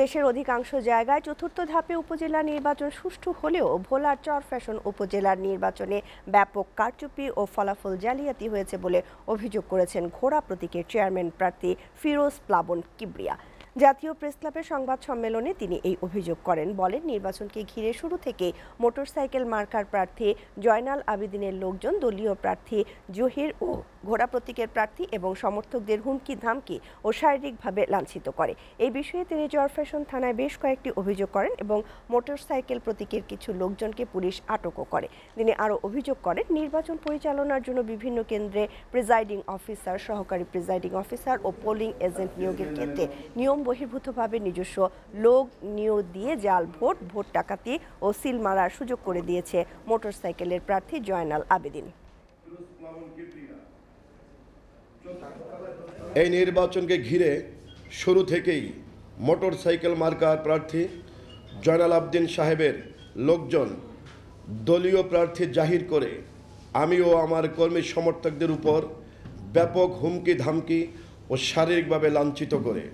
দেশের অধিকাংশ জায়গায় চতুর্থ ধাপে উপজেলা নির্বাচন সুষ্ঠু হলেও ভোলার চর ফ্যাশন উপজেলার নির্বাচনে ব্যাপক কারচুপি ও ফলাফল জালিয়াতি হয়েছে বলে অভিযোগ করেছেন ঘোড়া প্রতীকের চেয়ারম্যান প্রার্থী ফিরোজ প্লাবন কিবরিয়া জাতীয় ক্লাবের সংবাদ সম্মেলনে তিনি এই অভিযোগ করেন বলেন নির্বাচনকে ঘিরে শুরু থেকে মোটরসাইকেল মার্কার প্রার্থী জয়নাল আবেদিনের লোকজন দলীয় প্রার্থী জহির ও ঘোড়া প্রতীকের প্রার্থী এবং সমর্থকদের হুমকি ধামকি ও শারীরিকভাবে লাঞ্ছিত করে এই বিষয়ে তিনি ফ্যাশন থানায় বেশ কয়েকটি অভিযোগ করেন এবং মোটরসাইকেল প্রতীকের কিছু লোকজনকে পুলিশ আটকও করে তিনি আরও অভিযোগ করেন নির্বাচন পরিচালনার জন্য বিভিন্ন কেন্দ্রে প্রিজাইডিং অফিসার সহকারী প্রিজাইডিং অফিসার ও পোলিং এজেন্ট নিয়োগের ক্ষেত্রে নিয়ম বহির্ভূতভাবে নিজস্ব লোক নিয়োগ দিয়ে জাল ভোট ভোট ডাকাতি ও সিল মারার সুযোগ করে দিয়েছে মোটরসাইকেলের প্রার্থী জয়নাল আবেদিন এই নির্বাচনকে ঘিরে শুরু থেকেই মোটরসাইকেল মার্কার প্রার্থী জয়নাল আবদিন সাহেবের লোকজন দলীয় প্রার্থী জাহির করে আমি ও আমার কর্মী সমর্থকদের উপর ব্যাপক হুমকি ধামকি ও শারীরিকভাবে লাঞ্ছিত করে